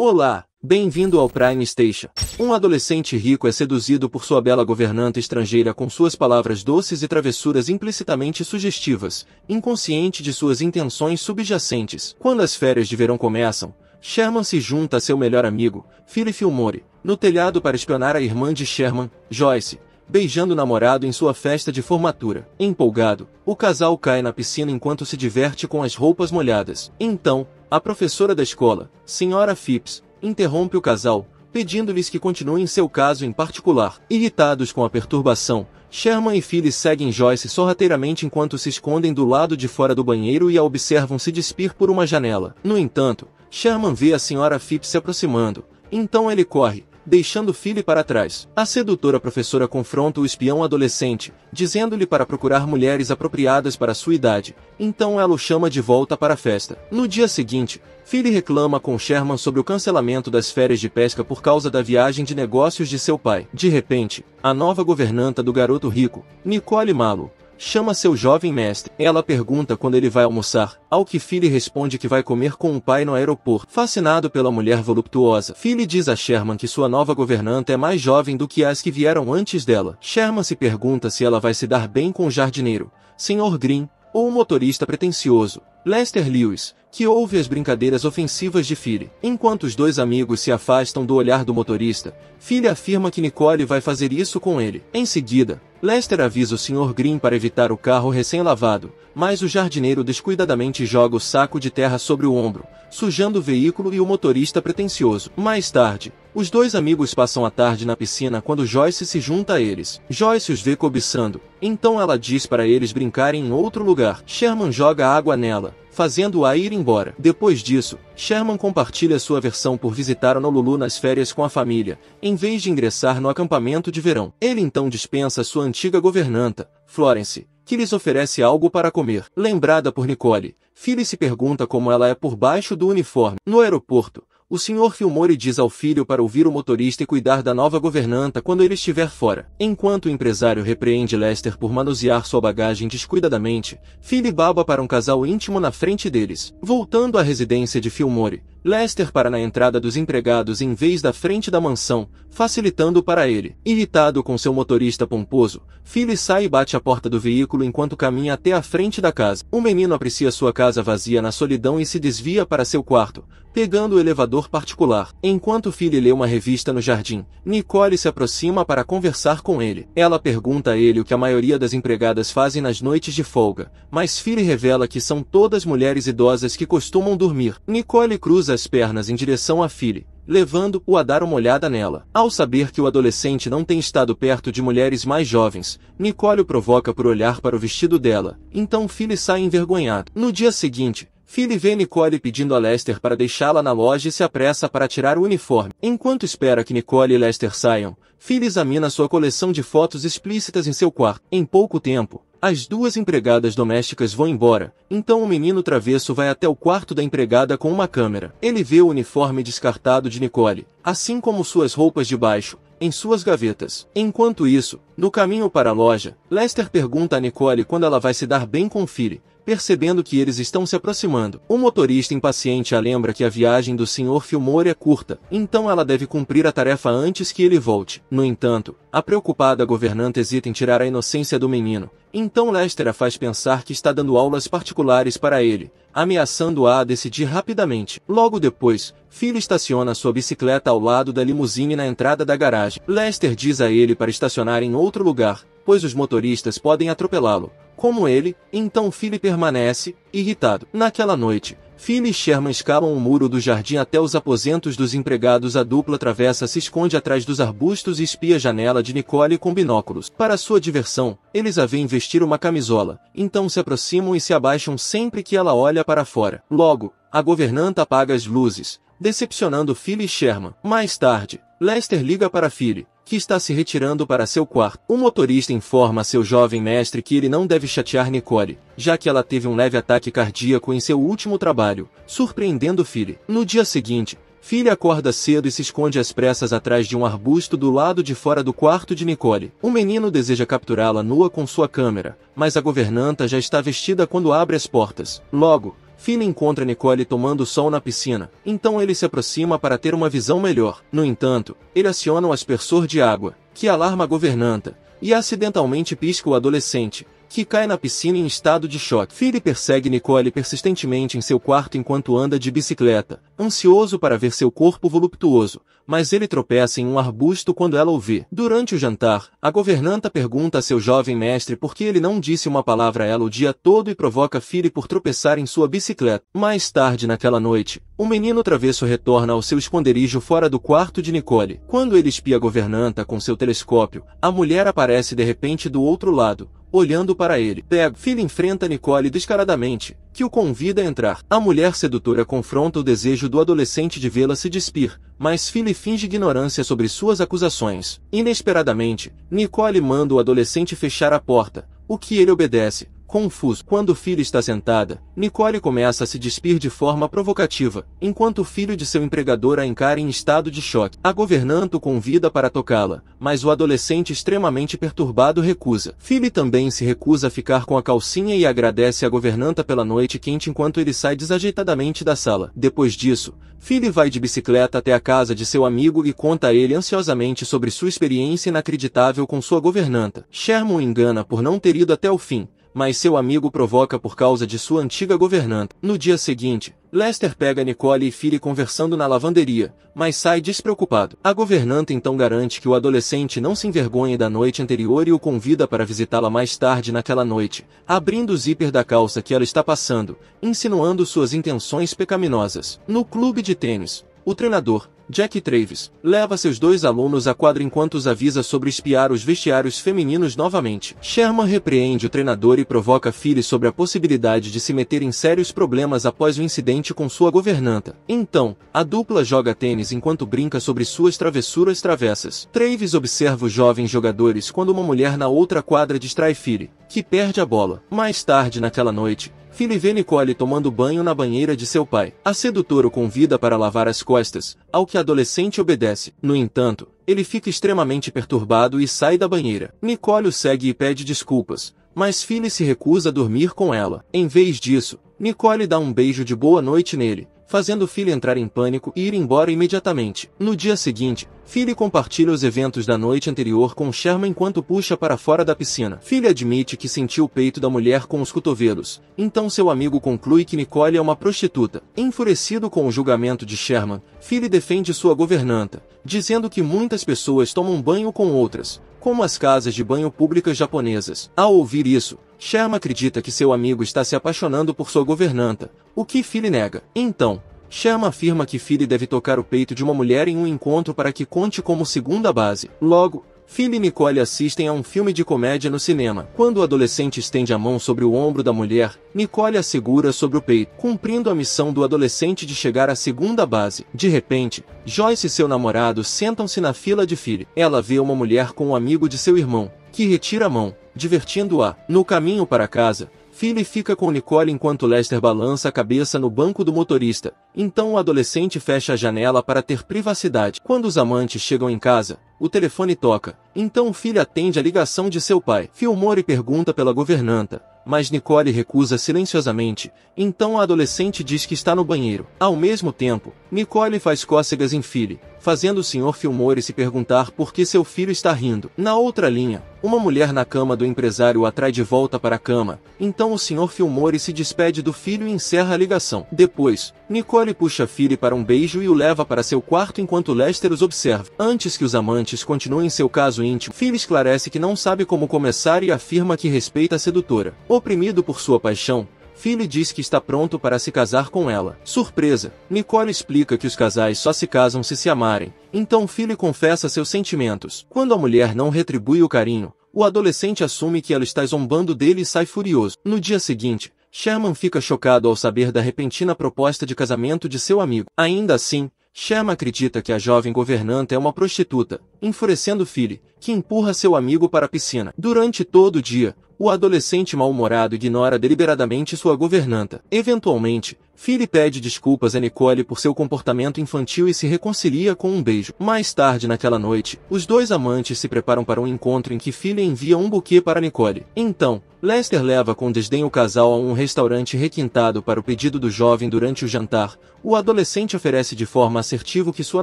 Olá, bem-vindo ao Prime Station. Um adolescente rico é seduzido por sua bela governanta estrangeira com suas palavras doces e travessuras implicitamente sugestivas, inconsciente de suas intenções subjacentes. Quando as férias de verão começam, Sherman se junta a seu melhor amigo, Philip Filmore, no telhado para espionar a irmã de Sherman, Joyce, beijando o namorado em sua festa de formatura. Empolgado, o casal cai na piscina enquanto se diverte com as roupas molhadas. Então, a professora da escola, senhora Phipps, interrompe o casal, pedindo-lhes que continuem seu caso em particular. Irritados com a perturbação, Sherman e Phyllis seguem Joyce sorrateiramente enquanto se escondem do lado de fora do banheiro e a observam se despir por uma janela. No entanto, Sherman vê a senhora Phipps se aproximando, então ele corre, deixando o filho para trás. A sedutora professora confronta o espião adolescente, dizendo-lhe para procurar mulheres apropriadas para sua idade, então ela o chama de volta para a festa. No dia seguinte, Philly reclama com Sherman sobre o cancelamento das férias de pesca por causa da viagem de negócios de seu pai. De repente, a nova governanta do garoto rico, Nicole Malo, Chama seu jovem mestre. Ela pergunta quando ele vai almoçar, ao que Philly responde que vai comer com o pai no aeroporto. Fascinado pela mulher voluptuosa, Philly diz a Sherman que sua nova governanta é mais jovem do que as que vieram antes dela. Sherman se pergunta se ela vai se dar bem com o jardineiro, Sr. Green, ou o motorista pretensioso, Lester Lewis, que ouve as brincadeiras ofensivas de Philly. Enquanto os dois amigos se afastam do olhar do motorista, Philly afirma que Nicole vai fazer isso com ele. Em seguida, Lester avisa o Sr. Green para evitar o carro recém-lavado, mas o jardineiro descuidadamente joga o saco de terra sobre o ombro, sujando o veículo e o motorista pretensioso. Mais tarde, os dois amigos passam a tarde na piscina quando Joyce se junta a eles. Joyce os vê cobiçando, então ela diz para eles brincarem em outro lugar. Sherman joga água nela, fazendo-a ir embora. Depois disso, Sherman compartilha sua versão por visitar Nolulu nas férias com a família, em vez de ingressar no acampamento de verão. Ele então dispensa sua antiga governanta, Florence, que lhes oferece algo para comer. Lembrada por Nicole, Philly se pergunta como ela é por baixo do uniforme. No aeroporto, o Sr. Filmore diz ao filho para ouvir o motorista e cuidar da nova governanta quando ele estiver fora. Enquanto o empresário repreende Lester por manusear sua bagagem descuidadamente, Philly baba para um casal íntimo na frente deles. Voltando à residência de Filmore, Lester para na entrada dos empregados em vez da frente da mansão, facilitando para ele. Irritado com seu motorista pomposo, Philly sai e bate a porta do veículo enquanto caminha até a frente da casa. O menino aprecia sua casa vazia na solidão e se desvia para seu quarto, pegando o elevador particular. Enquanto Philly lê uma revista no jardim, Nicole se aproxima para conversar com ele. Ela pergunta a ele o que a maioria das empregadas fazem nas noites de folga, mas Philly revela que são todas mulheres idosas que costumam dormir. Nicole cruza cruza as pernas em direção à Philly, levando-o a dar uma olhada nela. Ao saber que o adolescente não tem estado perto de mulheres mais jovens, Nicole o provoca por olhar para o vestido dela, então Philly sai envergonhado. No dia seguinte, Philly vê Nicole pedindo a Lester para deixá-la na loja e se apressa para tirar o uniforme. Enquanto espera que Nicole e Lester saiam, Philly examina sua coleção de fotos explícitas em seu quarto. Em pouco tempo, as duas empregadas domésticas vão embora, então o menino travesso vai até o quarto da empregada com uma câmera. Ele vê o uniforme descartado de Nicole, assim como suas roupas de baixo, em suas gavetas. Enquanto isso, no caminho para a loja, Lester pergunta a Nicole quando ela vai se dar bem com Philly, percebendo que eles estão se aproximando. O motorista impaciente a lembra que a viagem do Sr. Fillmore é curta, então ela deve cumprir a tarefa antes que ele volte. No entanto, a preocupada governanta hesita em tirar a inocência do menino, então Lester a faz pensar que está dando aulas particulares para ele, ameaçando-a a decidir rapidamente. Logo depois, Phil estaciona sua bicicleta ao lado da limusine na entrada da garagem. Lester diz a ele para estacionar em outro lugar, pois os motoristas podem atropelá-lo como ele, então Philly permanece, irritado. Naquela noite, Philly e Sherman escalam o muro do jardim até os aposentos dos empregados. A dupla travessa se esconde atrás dos arbustos e espia a janela de Nicole com binóculos. Para sua diversão, eles a veem vestir uma camisola, então se aproximam e se abaixam sempre que ela olha para fora. Logo, a governanta apaga as luzes, decepcionando Philly e Sherman. Mais tarde, Lester liga para Philly, que está se retirando para seu quarto. O motorista informa seu jovem mestre que ele não deve chatear Nicole, já que ela teve um leve ataque cardíaco em seu último trabalho, surpreendendo Philly. No dia seguinte, Philly acorda cedo e se esconde às pressas atrás de um arbusto do lado de fora do quarto de Nicole. O menino deseja capturá-la nua com sua câmera, mas a governanta já está vestida quando abre as portas. Logo, Finn encontra Nicole tomando sol na piscina, então ele se aproxima para ter uma visão melhor. No entanto, ele aciona o aspersor de água, que alarma a governanta, e acidentalmente pisca o adolescente, que cai na piscina em estado de choque. Philly persegue Nicole persistentemente em seu quarto enquanto anda de bicicleta, ansioso para ver seu corpo voluptuoso, mas ele tropeça em um arbusto quando ela o vê. Durante o jantar, a governanta pergunta a seu jovem mestre por que ele não disse uma palavra a ela o dia todo e provoca Philly por tropeçar em sua bicicleta. Mais tarde naquela noite, o menino travesso retorna ao seu esconderijo fora do quarto de Nicole. Quando ele espia a governanta com seu telescópio, a mulher aparece de repente do outro lado, olhando para ele. Peg Phil enfrenta Nicole descaradamente, que o convida a entrar. A mulher sedutora confronta o desejo do adolescente de vê-la se despir, mas Philly finge ignorância sobre suas acusações. Inesperadamente, Nicole manda o adolescente fechar a porta, o que ele obedece, confuso. Quando o filho está sentada, Nicole começa a se despir de forma provocativa, enquanto o filho de seu empregador a encara em estado de choque. A governanta o convida para tocá-la, mas o adolescente extremamente perturbado recusa. Philly também se recusa a ficar com a calcinha e agradece a governanta pela noite quente enquanto ele sai desajeitadamente da sala. Depois disso, Philly vai de bicicleta até a casa de seu amigo e conta a ele ansiosamente sobre sua experiência inacreditável com sua governanta. Sherman o engana por não ter ido até o fim, mas seu amigo provoca por causa de sua antiga governanta. No dia seguinte, Lester pega Nicole e Philly conversando na lavanderia, mas sai despreocupado. A governanta então garante que o adolescente não se envergonhe da noite anterior e o convida para visitá-la mais tarde naquela noite, abrindo o zíper da calça que ela está passando, insinuando suas intenções pecaminosas. No clube de tênis, o treinador, Jack Travis, leva seus dois alunos à quadra enquanto os avisa sobre espiar os vestiários femininos novamente. Sherman repreende o treinador e provoca Philly sobre a possibilidade de se meter em sérios problemas após o incidente com sua governanta. Então, a dupla joga tênis enquanto brinca sobre suas travessuras travessas. Travis observa os jovens jogadores quando uma mulher na outra quadra distrai Philly, que perde a bola. Mais tarde naquela noite, Filho vê Nicole tomando banho na banheira de seu pai. A sedutora o convida para lavar as costas, ao que a adolescente obedece. No entanto, ele fica extremamente perturbado e sai da banheira. Nicole o segue e pede desculpas, mas Philly se recusa a dormir com ela. Em vez disso, Nicole dá um beijo de boa noite nele, fazendo Philly entrar em pânico e ir embora imediatamente. No dia seguinte, Philly compartilha os eventos da noite anterior com Sherman enquanto puxa para fora da piscina. Philly admite que sentiu o peito da mulher com os cotovelos, então seu amigo conclui que Nicole é uma prostituta. Enfurecido com o julgamento de Sherman, Philly defende sua governanta, dizendo que muitas pessoas tomam banho com outras, como as casas de banho públicas japonesas. Ao ouvir isso, Sherma acredita que seu amigo está se apaixonando por sua governanta, o que Philly nega. Então, Sherma afirma que Philly deve tocar o peito de uma mulher em um encontro para que conte como segunda base. Logo, Phil e Nicole assistem a um filme de comédia no cinema. Quando o adolescente estende a mão sobre o ombro da mulher, Nicole a segura sobre o peito, cumprindo a missão do adolescente de chegar à segunda base. De repente, Joyce e seu namorado sentam-se na fila de Phil. Ela vê uma mulher com um amigo de seu irmão, que retira a mão, divertindo-a, no caminho para casa. Philly fica com Nicole enquanto Lester balança a cabeça no banco do motorista. Então o adolescente fecha a janela para ter privacidade. Quando os amantes chegam em casa, o telefone toca. Então o filho atende a ligação de seu pai. Filmore pergunta pela governanta, mas Nicole recusa silenciosamente. Então a adolescente diz que está no banheiro. Ao mesmo tempo, Nicole faz cócegas em Philly, fazendo o Sr. Filmore se perguntar por que seu filho está rindo. Na outra linha, uma mulher na cama do empresário o atrai de volta para a cama. Então o Sr. Filmore se despede do filho e encerra a ligação. Depois, Nicole puxa Philly para um beijo e o leva para seu quarto enquanto Lester os observa. Antes que os amantes amantes continua em seu caso íntimo. Phil esclarece que não sabe como começar e afirma que respeita a sedutora. Oprimido por sua paixão, Phil diz que está pronto para se casar com ela. Surpresa! Nicole explica que os casais só se casam se se amarem. Então Phil confessa seus sentimentos. Quando a mulher não retribui o carinho, o adolescente assume que ela está zombando dele e sai furioso. No dia seguinte, Sherman fica chocado ao saber da repentina proposta de casamento de seu amigo. Ainda assim, Shema acredita que a jovem governanta é uma prostituta, enfurecendo Philly, que empurra seu amigo para a piscina. Durante todo o dia, o adolescente mal-humorado ignora deliberadamente sua governanta. Eventualmente, Philly pede desculpas a Nicole por seu comportamento infantil e se reconcilia com um beijo. Mais tarde naquela noite, os dois amantes se preparam para um encontro em que Philly envia um buquê para Nicole. Então, Lester leva com desdém o casal a um restaurante requintado para o pedido do jovem durante o jantar. O adolescente oferece de forma assertiva o que sua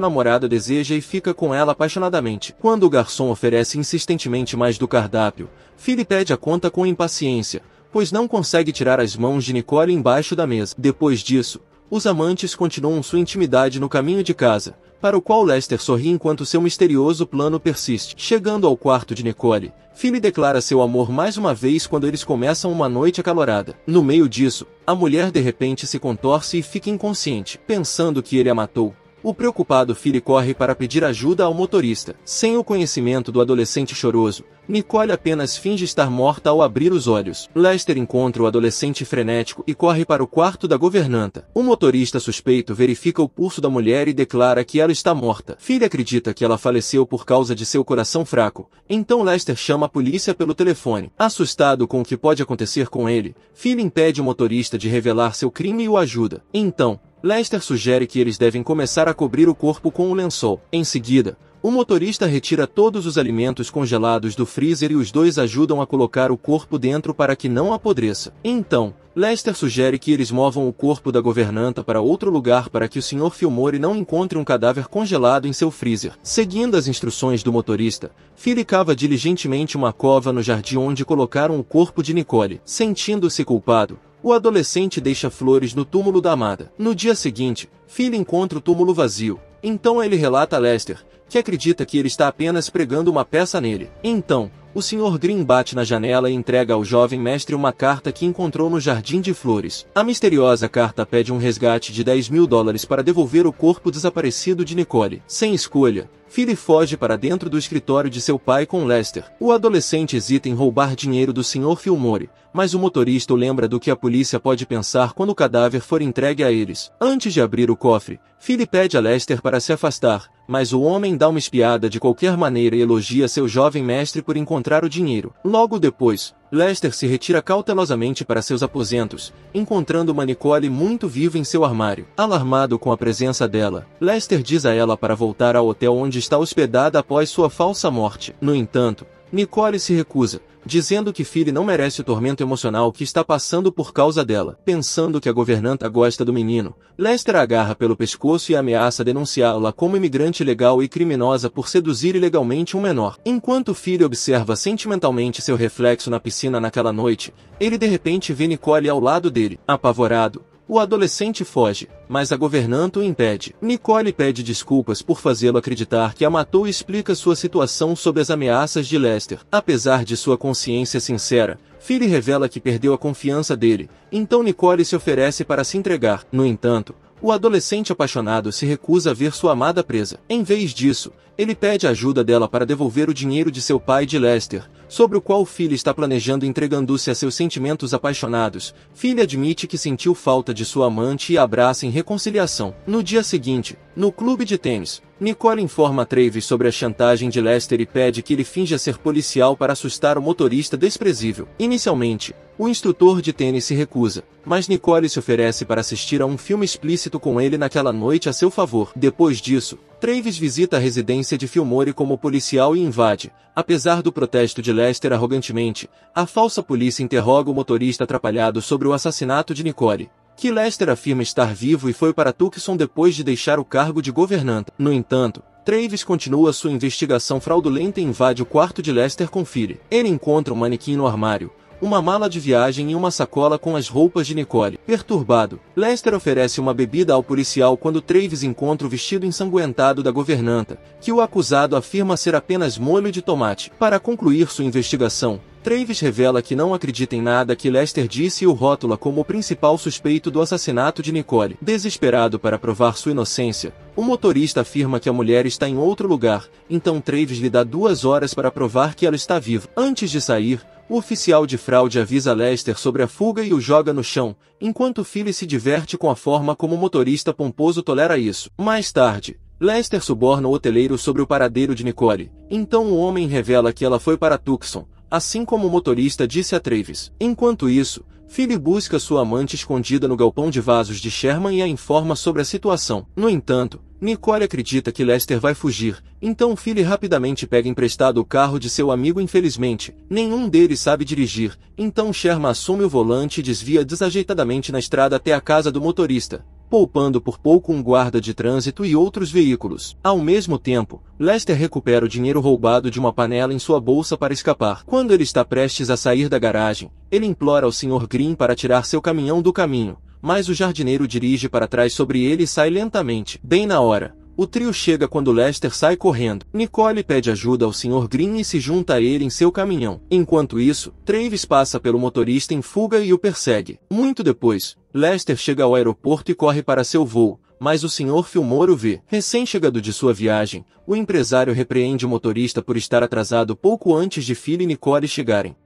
namorada deseja e fica com ela apaixonadamente. Quando o garçom oferece oferece insistentemente mais do cardápio, Philly pede a conta com impaciência, pois não consegue tirar as mãos de Nicole embaixo da mesa. Depois disso, os amantes continuam sua intimidade no caminho de casa, para o qual Lester sorri enquanto seu misterioso plano persiste. Chegando ao quarto de Nicole, Philly declara seu amor mais uma vez quando eles começam uma noite acalorada. No meio disso, a mulher de repente se contorce e fica inconsciente, pensando que ele a matou. O preocupado filho corre para pedir ajuda ao motorista. Sem o conhecimento do adolescente choroso, Nicole apenas finge estar morta ao abrir os olhos. Lester encontra o adolescente frenético e corre para o quarto da governanta. O motorista suspeito verifica o pulso da mulher e declara que ela está morta. Filho acredita que ela faleceu por causa de seu coração fraco, então Lester chama a polícia pelo telefone. Assustado com o que pode acontecer com ele, Filho impede o motorista de revelar seu crime e o ajuda. Então, Lester sugere que eles devem começar a cobrir o corpo com um lençol. Em seguida, o motorista retira todos os alimentos congelados do freezer e os dois ajudam a colocar o corpo dentro para que não apodreça. Então, Lester sugere que eles movam o corpo da governanta para outro lugar para que o Sr. Filmore não encontre um cadáver congelado em seu freezer. Seguindo as instruções do motorista, Philly cava diligentemente uma cova no jardim onde colocaram o corpo de Nicole. Sentindo-se culpado, o adolescente deixa flores no túmulo da amada. No dia seguinte, Phil encontra o túmulo vazio. Então ele relata a Lester, que acredita que ele está apenas pregando uma peça nele. Então, o Sr. Green bate na janela e entrega ao jovem mestre uma carta que encontrou no Jardim de Flores. A misteriosa carta pede um resgate de 10 mil dólares para devolver o corpo desaparecido de Nicole. Sem escolha, Philly foge para dentro do escritório de seu pai com Lester. O adolescente hesita em roubar dinheiro do Sr. Filmore, mas o motorista o lembra do que a polícia pode pensar quando o cadáver for entregue a eles. Antes de abrir o cofre, Philly pede a Lester para se afastar, mas o homem dá uma espiada de qualquer maneira e elogia seu jovem mestre por encontrar o dinheiro. Logo depois, Lester se retira cautelosamente para seus aposentos, encontrando uma Nicole muito viva em seu armário. Alarmado com a presença dela, Lester diz a ela para voltar ao hotel onde está hospedada após sua falsa morte. No entanto, Nicole se recusa, dizendo que Philly não merece o tormento emocional que está passando por causa dela. Pensando que a governanta gosta do menino, Lester agarra pelo pescoço e ameaça denunciá-la como imigrante ilegal e criminosa por seduzir ilegalmente um menor. Enquanto Philly observa sentimentalmente seu reflexo na piscina naquela noite, ele de repente vê Nicole ao lado dele. Apavorado, o adolescente foge, mas a governanta o impede. Nicole pede desculpas por fazê-lo acreditar que a matou e explica sua situação sob as ameaças de Lester. Apesar de sua consciência sincera, Philly revela que perdeu a confiança dele, então Nicole se oferece para se entregar. No entanto, o adolescente apaixonado se recusa a ver sua amada presa. Em vez disso, ele pede ajuda dela para devolver o dinheiro de seu pai de Lester, sobre o qual o filho está planejando entregando-se a seus sentimentos apaixonados. Filha admite que sentiu falta de sua amante e abraça em reconciliação. No dia seguinte, no clube de tênis, Nicole informa Travis sobre a chantagem de Lester e pede que ele finja ser policial para assustar o motorista desprezível. Inicialmente, o instrutor de tênis se recusa, mas Nicole se oferece para assistir a um filme explícito com ele naquela noite a seu favor. Depois disso, Travis visita a residência de Filmore como policial e invade. Apesar do protesto de Lester arrogantemente, a falsa polícia interroga o motorista atrapalhado sobre o assassinato de Nicole, que Lester afirma estar vivo e foi para Tucson depois de deixar o cargo de governanta. No entanto, Travis continua sua investigação fraudulenta e invade o quarto de Lester com Fire. Ele encontra um manequim no armário, uma mala de viagem e uma sacola com as roupas de Nicole. Perturbado, Lester oferece uma bebida ao policial quando Travis encontra o vestido ensanguentado da governanta, que o acusado afirma ser apenas molho de tomate. Para concluir sua investigação, Travis revela que não acredita em nada que Lester disse e o rótula como o principal suspeito do assassinato de Nicole. Desesperado para provar sua inocência, o motorista afirma que a mulher está em outro lugar, então Travis lhe dá duas horas para provar que ela está viva. Antes de sair, o oficial de fraude avisa Lester sobre a fuga e o joga no chão, enquanto Philly se diverte com a forma como o motorista pomposo tolera isso. Mais tarde, Lester suborna o hoteleiro sobre o paradeiro de Nicole. Então o homem revela que ela foi para Tucson, assim como o motorista disse a Travis. Enquanto isso, Philly busca sua amante escondida no galpão de vasos de Sherman e a informa sobre a situação. No entanto, Nicole acredita que Lester vai fugir, então Philly rapidamente pega emprestado o carro de seu amigo infelizmente. Nenhum deles sabe dirigir, então Sherman assume o volante e desvia desajeitadamente na estrada até a casa do motorista poupando por pouco um guarda de trânsito e outros veículos. Ao mesmo tempo, Lester recupera o dinheiro roubado de uma panela em sua bolsa para escapar. Quando ele está prestes a sair da garagem, ele implora ao Sr. Green para tirar seu caminhão do caminho, mas o jardineiro dirige para trás sobre ele e sai lentamente. Bem na hora, o trio chega quando Lester sai correndo. Nicole pede ajuda ao Sr. Green e se junta a ele em seu caminhão. Enquanto isso, Travis passa pelo motorista em fuga e o persegue. Muito depois, Lester chega ao aeroporto e corre para seu voo, mas o Sr. Filmore o vê. Recém-chegado de sua viagem, o empresário repreende o motorista por estar atrasado pouco antes de Phil e Nicole chegarem.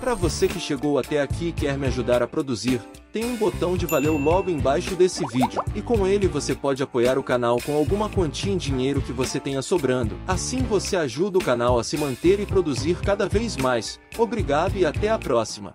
Para você que chegou até aqui e quer me ajudar a produzir, tem um botão de valeu logo embaixo desse vídeo, e com ele você pode apoiar o canal com alguma quantia em dinheiro que você tenha sobrando. Assim você ajuda o canal a se manter e produzir cada vez mais. Obrigado e até a próxima!